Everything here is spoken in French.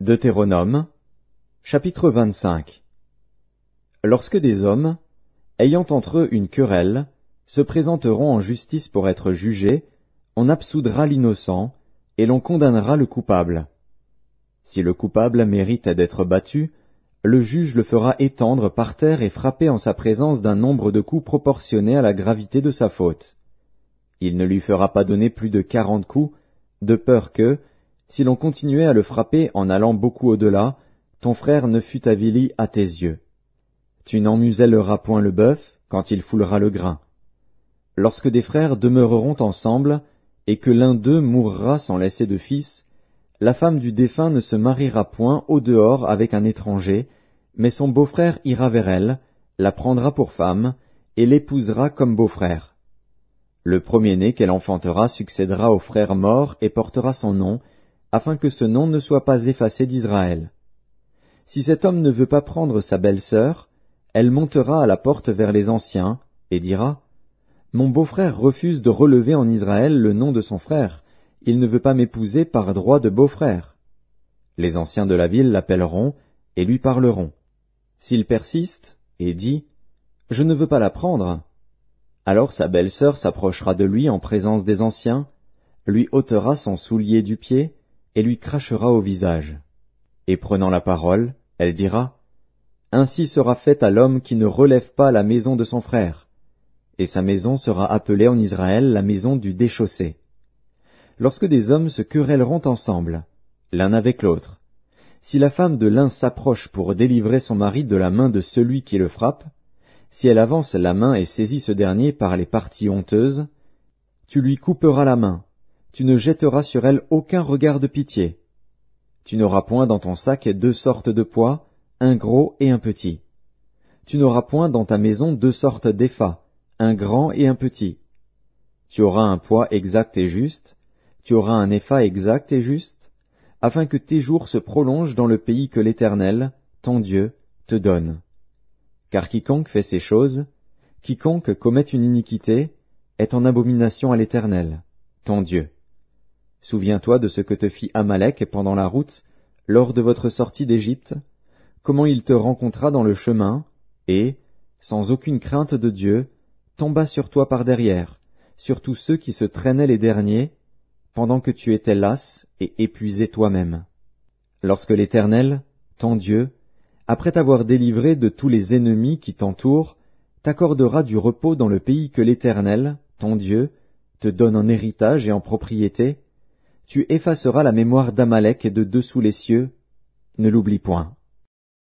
Deutéronome, chapitre 25 Lorsque des hommes, ayant entre eux une querelle, se présenteront en justice pour être jugés, on absoudra l'innocent, et l'on condamnera le coupable. Si le coupable mérite d'être battu, le juge le fera étendre par terre et frapper en sa présence d'un nombre de coups proportionné à la gravité de sa faute. Il ne lui fera pas donner plus de quarante coups, de peur que, si l'on continuait à le frapper en allant beaucoup au-delà, ton frère ne fut avili à tes yeux. Tu n'en muselleras point le bœuf quand il foulera le grain. Lorsque des frères demeureront ensemble, et que l'un d'eux mourra sans laisser de fils, la femme du défunt ne se mariera point au dehors avec un étranger, mais son beau-frère ira vers elle, la prendra pour femme, et l'épousera comme beau-frère. Le premier-né qu'elle enfantera succédera au frère mort et portera son nom, afin que ce nom ne soit pas effacé d'Israël. Si cet homme ne veut pas prendre sa belle-sœur, elle montera à la porte vers les anciens, et dira, Mon beau-frère refuse de relever en Israël le nom de son frère, il ne veut pas m'épouser par droit de beau-frère. Les anciens de la ville l'appelleront et lui parleront. S'il persiste et dit, Je ne veux pas la prendre, alors sa belle-sœur s'approchera de lui en présence des anciens, lui ôtera son soulier du pied, et lui crachera au visage. Et prenant la parole, elle dira, Ainsi sera faite à l'homme qui ne relève pas la maison de son frère. Et sa maison sera appelée en Israël la maison du déchaussé. Lorsque des hommes se querelleront ensemble, l'un avec l'autre, si la femme de l'un s'approche pour délivrer son mari de la main de celui qui le frappe, si elle avance la main et saisit ce dernier par les parties honteuses, tu lui couperas la main, tu ne jetteras sur elle aucun regard de pitié. Tu n'auras point dans ton sac deux sortes de poids, un gros et un petit. Tu n'auras point dans ta maison deux sortes d'effats, un grand et un petit. Tu auras un poids exact et juste, tu auras un effat exact et juste, afin que tes jours se prolongent dans le pays que l'Éternel, ton Dieu, te donne. Car quiconque fait ces choses, quiconque commet une iniquité, est en abomination à l'Éternel, ton Dieu. Souviens-toi de ce que te fit Amalek pendant la route, lors de votre sortie d'Égypte, comment il te rencontra dans le chemin, et, sans aucune crainte de Dieu, tomba sur toi par derrière, sur tous ceux qui se traînaient les derniers, pendant que tu étais las et épuisé toi-même. Lorsque l'Éternel, ton Dieu, après t'avoir délivré de tous les ennemis qui t'entourent, t'accordera du repos dans le pays que l'Éternel, ton Dieu, te donne en héritage et en propriété, tu effaceras la mémoire d'Amalek et de dessous les cieux, ne l'oublie point.